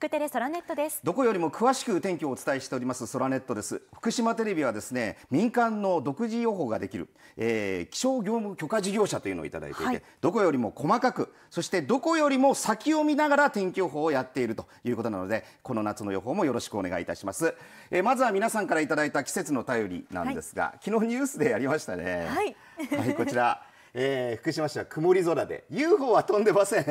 福テレソラネットですどこよりも詳しく天気をお伝えしておりますソラネットです福島テレビはですね民間の独自予報ができる、えー、気象業務許可事業者というのをいただいていて、はい、どこよりも細かくそしてどこよりも先を見ながら天気予報をやっているということなのでこの夏の予報もよろしくお願いいたします、えー、まずは皆さんからいただいた季節の便りなんですが、はい、昨日ニュースでやりましたねはい、はい、こちらえー、福島市は曇り空で UFO は飛んでません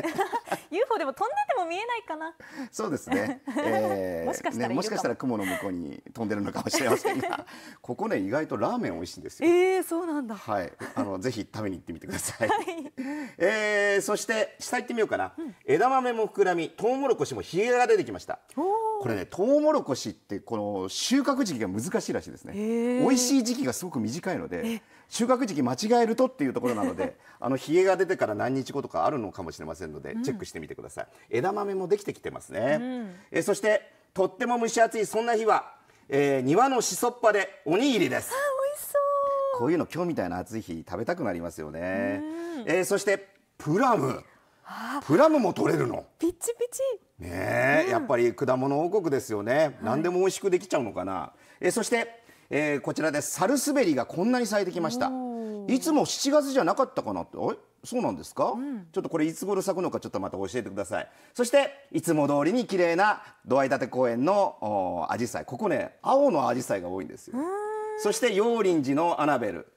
UFO でも飛んでても見えないかなそうですね, えー、もしかしたね、もしかしたら雲の向こうに飛んでるのかもしれませんが ここね意外とラーメン美味しいんですよえー、そうなんだはいあのぜひ食べに行ってみてください、はい、えー、そして下行ってみようかな、うん、枝豆も膨らみトウモロコシもヒゲが出てきましたこれねトウモロコシってこの収穫時期が難しいらしいですね美味しい時期がすごく短いので収穫時期間違えるとっていうところなので あのひげが出てから何日後とかあるのかもしれませんので、チェックしてみてください、枝豆もできてきてますね、うん、えそしてとっても蒸し暑いそんな日は、えー、庭のしそっぱでおにぎりですあ美味しそうこういうの今日みたいな暑い日食べたくなりますよね、うん、えー、そしてプラムプラムも取れるのピチピチね、うん、やっぱり果物王国ですよね、何でも美味しくできちゃうのかな、えー、そしてえー、こちらです。サルスベリがこんなに咲いてきました。いつも7月じゃなかったかなって、そうなんですか、うん、ちょっとこれいつ頃咲くのかちょっとまた教えてください。そして、いつも通りに綺麗な土合立公園のアジサイ。ここね、青のアジサイが多いんですよ。そして、陽林寺のアナベル。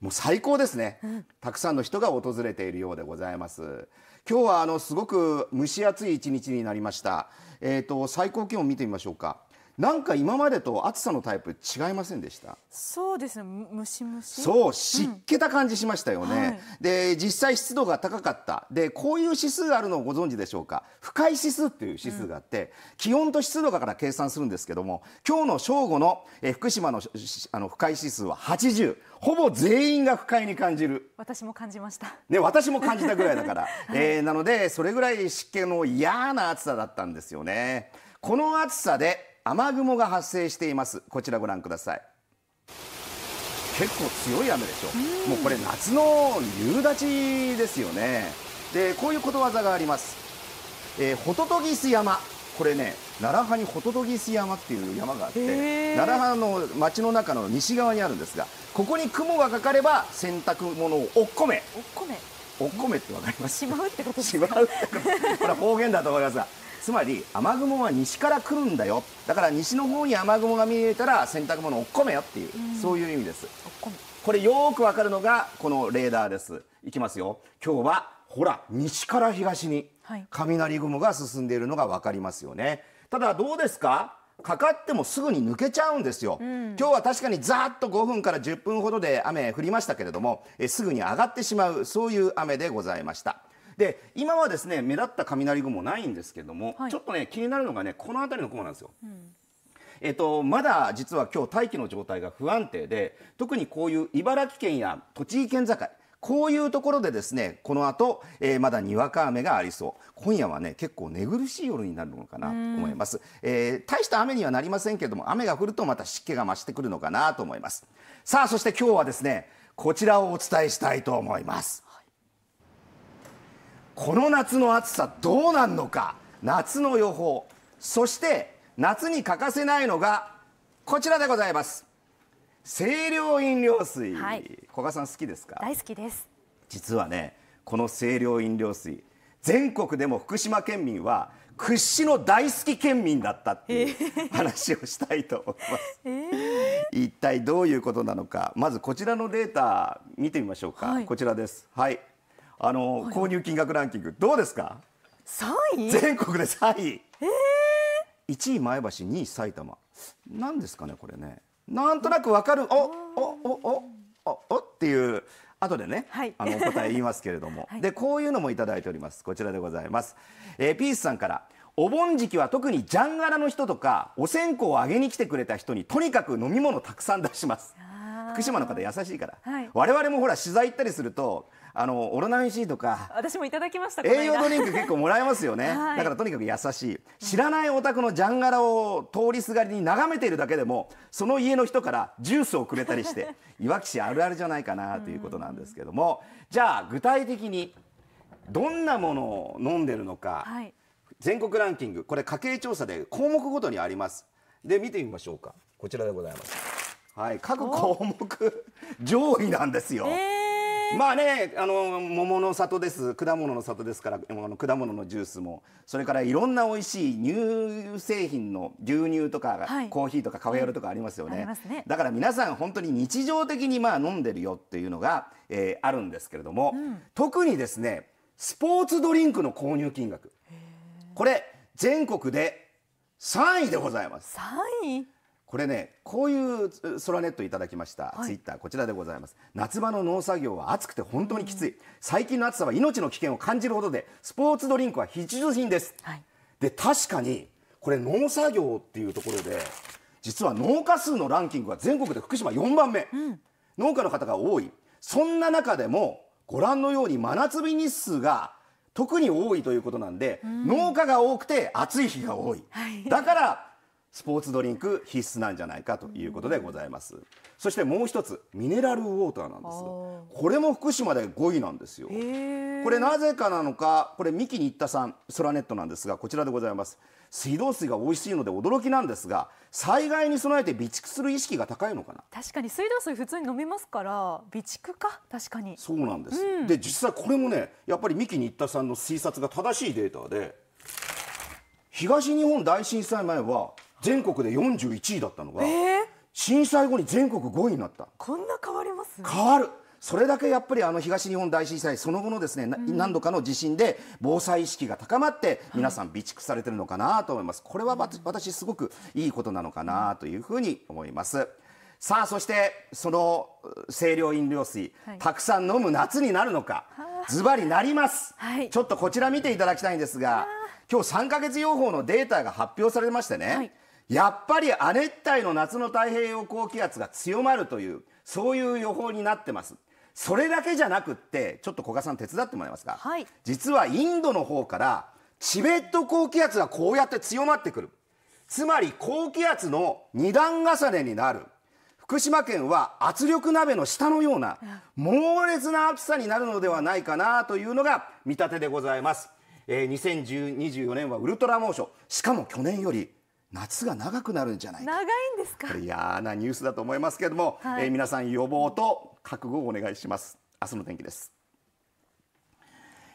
もう最高ですね、うん、たくさんの人が訪れているようでございます今日はあのすごく蒸し暑い一日になりましたえっ、ー、と最高気温見てみましょうかなんか今までと暑さのタイプ違いませんでしたそうですねムシムシそう湿気た感じしましたよね、うんはい、で実際湿度が高かったでこういう指数があるのをご存知でしょうか不快指数っていう指数があって、うん、気温と湿度から計算するんですけども今日の正午の、え福島のあの不快指数は80ほぼ全員が不快に感じる私も感じましたね私も感じたぐらいだから、はい、えー、なのでそれぐらい湿気の嫌な暑さだったんですよねこの暑さで雨雲が発生していますこちらご覧ください結構強い雨でしょうもうこれ夏の夕立ですよねでこういうことわざがあります、えー、ホトトギス山これね奈良派にホトトギス山っていう山があって奈良派の町の中の西側にあるんですがここに雲がかかれば洗濯物をおっこめおっこめってわかりますしまうってことしまうってことこれ方言だと思いますがつまり雨雲は西から来るんだよだから西の方に雨雲が見えたら洗濯物を込めよっていう、うん、そういう意味ですこれよくわかるのがこのレーダーですいきますよ今日はほら西から東に雷雲が進んでいるのが分かりますよね、ただどうですかかかってもすぐに抜けちゃうんですよ、うん、今日は確かにざっと5分から10分ほどで雨降りましたけれどもえすぐに上がってしまうそういう雨でございましたで今はですね目立った雷雲ないんですけども、はい、ちょっとね気になるのがねこの辺りの雲なんですよ。うんえっと、まだ実は今日大気の状態が不安定で特にこういう茨城県や栃木県境こういうところでですね、この後、えー、まだにわか雨がありそう。今夜はね、結構寝苦しい夜になるのかなと思います。えー、大した雨にはなりませんけれども、雨が降るとまた湿気が増してくるのかなと思います。さあ、そして今日はですね、こちらをお伝えしたいと思います。この夏の暑さどうなんのか夏の予報そして夏に欠かせないのがこちらでございます清涼飲料水、はい、小賀さん好きですか大好きです実はねこの清涼飲料水全国でも福島県民は屈指の大好き県民だったっていう話をしたいと思います、えー、一体どういうことなのかまずこちらのデータ見てみましょうか、はい、こちらですはいあの、購入金額ランキングどうですか3位全国で3位ええー、1位前橋2位埼玉なんですかねこれねなんとなくわかるおおおおおおっていう後でね、はい、あのお答え言いますけれども、はい、でこういうのもいいておりますこちらでございます、えー、ピースさんからお盆時期は特にジャンガラの人とかお線香をあげに来てくれた人にとにかく飲み物たくさん出します福島の方優しいから、はい、我々もほら取材行ったりするとあのオロナミン C とか私もいただきました栄養ドリンク結構もらえますよね、はい、だからとにかく優しい知らないお宅のジャンガラを通りすがりに眺めているだけでもその家の人からジュースをくれたりして いわき市あるあるじゃないかなということなんですけども、じゃあ具体的にどんなものを飲んでるのか、はい、全国ランキングこれ家計調査で項目ごとにありますで見てみましょうかこちらでございますはい各項目上位なんですよ、えーまあねあの桃の里です果物の里ですからあの果物のジュースもそれからいろんな美味しい乳製品の牛乳とか、はい、コーヒーとかカフェオレとかありますよねうんね、だから皆さん本当に日常的にまあ飲んでるよっていうのが、えー、あるんですけれども、うん、特にですねスポーツドリンクの購入金額これ全国で3位でございます。3位これね、こういうソラネットいただきました、はい、ツイッター、こちらでございます。夏場の農作業は暑くて本当にきつい、最近の暑さは命の危険を感じるほどで、スポーツドリンクは必需品です。はい、で、確かに、これ、農作業っていうところで、実は農家数のランキングは全国で福島4番目、うん、農家の方が多い、そんな中でも、ご覧のように真夏日日数が特に多いということなんで、ん、農家が多くて暑い日が多い。い、だからスポーツドリンク必須なんじゃないかということでございます。そしてもう一つ、ミネラルウォーターなんです。これも福島で5位なんですよ。これなぜかなのか、これ三木新田さん、ソラネットなんですが、こちらでございます。水道水が美味しいので驚きなんですが、災害に備えて備蓄する意識が高いのかな。確かに水道水普通に飲めますから、備蓄か、確かに。そうなんです。うん、で、実際これもね、やっぱり三木新田さんの推察が正しいデータで、東日本大震災前は全国で41位だったのが、えー、震災後に全国5位になったこんな変わります変わるそれだけやっぱりあの東日本大震災その後のですね、うん、何度かの地震で防災意識が高まって皆さん備蓄されてるのかなと思います、はい、これは私すごくいいことなのかなというふうに思います。さあそしてその清涼飲料水、はい、たくさん飲む夏になるのかズバリなります、はい、ちょっとこちら見ていただきたいんですが今日3か月予報のデータが発表されましてね、やっぱり亜熱帯の夏の太平洋高気圧が強まるというそういう予報になってます。それだけじゃなくってちょっと古賀さん手伝ってもらえますか、はい、実はインドの方からチベット高気圧がこうやって強まってくるつまり高気圧の2段重ねになる福島県は圧力鍋の下のような猛烈な暑さになるのではないかなというのが見立てでございます、えー、2024年はウルトラ猛暑しかも去年より夏が長くなるんじゃない長いんですか嫌なニュースだと思いますけれども、はい、えー、皆さん予防と覚悟をお願いします明日の天気です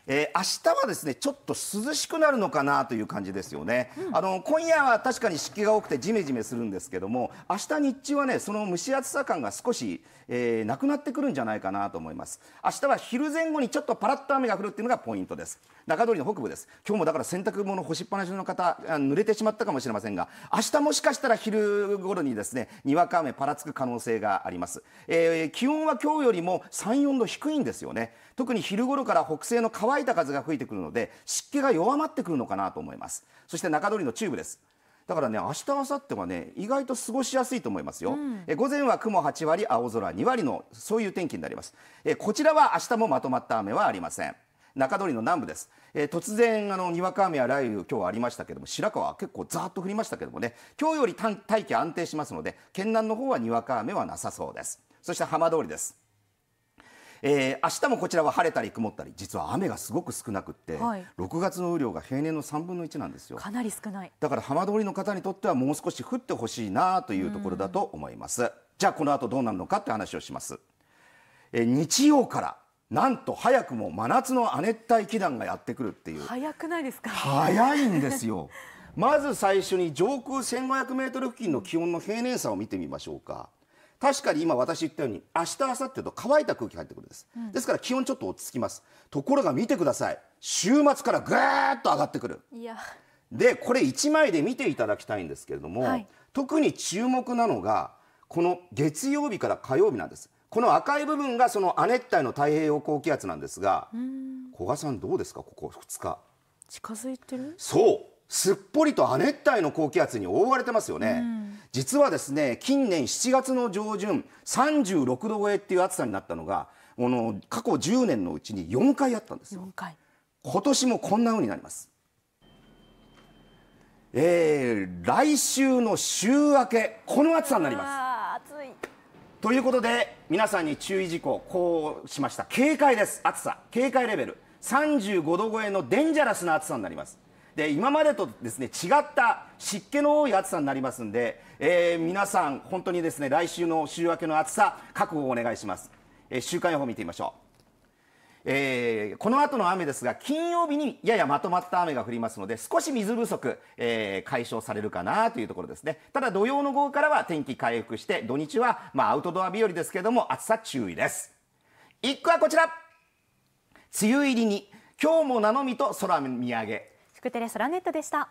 えー、明日はですねちょっと涼しくなるのかなという感じですよね、うん、あの今夜は確かに湿気が多くてジメジメするんですけども明日日中はねその蒸し暑さ感が少し、えー、なくなってくるんじゃないかなと思います明日は昼前後にちょっとパラッと雨が降るっていうのがポイントです中通りの北部です今日もだから洗濯物干しっぱなしの方濡れてしまったかもしれませんが明日もしかしたら昼頃にですねにわか雨パラつく可能性があります、えー、気温は今日よりも3、4度低いんですよね特に昼頃から北西の乾いた風が吹いてくるので湿気が弱まってくるのかなと思いますそして中通りの中部ですだからね明日明後日はね意外と過ごしやすいと思いますよ、うん、え午前は雲8割青空2割のそういう天気になりますえこちらは明日もまとまった雨はありません中通りの南部です、えー、突然あのにわか雨や雷雨今日はありましたけども白川は結構ざーっと降りましたけどもね今日より大気安定しますので県南の方はにわか雨はなさそうですそして浜通りですえー、明日もこちらは晴れたり曇ったり実は雨がすごく少なくって、はい、6月の雨量が平年の3分の1なんですよかなり少ないだから浜通りの方にとってはもう少し降ってほしいなというところだと思いますじゃあこの後どうなるのかって話をします、えー、日曜からなんと早くも真夏の亜熱帯気団がやってくるっていう早くないですか早いんですよ まず最初に上空1500メートル付近の気温の平年差を見てみましょうか確かに今私言ったように明日明後日と乾いた空気入ってくるんです、うん、ですから気温ちょっと落ち着きますところが見てください週末からぐーっと上がってくるでこれ1枚で見ていただきたいんですけれども、はい、特に注目なのがこの月曜日から火曜日なんですこの赤い部分がその亜熱帯の太平洋高気圧なんですが古賀さんどうですかここ2日近づいてるそうすっぽりと亜熱帯の高気圧に覆われてますよね、実はですね近年7月の上旬36度超えっていう暑さになったのがこの過去10年のうちに4回あったんですよ。今年もこんな風になります。えー、来週の週明けこの暑さになります。ということで皆さんに注意事項こうしました警戒です暑さ警戒レベル35度超えのデンジャラスな暑さになりますで今までとですね違った湿気の多い暑さになりますんで、えー、皆さん本当にですね来週の週明けの暑さ覚悟をお願いします、えー、週間予報見てみましょうえー、この後の雨ですが金曜日にややまとまった雨が降りますので少し水不足、えー、解消されるかなというところですねただ土曜の午後からは天気回復して土日は、まあ、アウトドア日和ですけども暑さ注意です1個はこちら梅雨入りに今日も名のみと空見上げテレソラネットでした。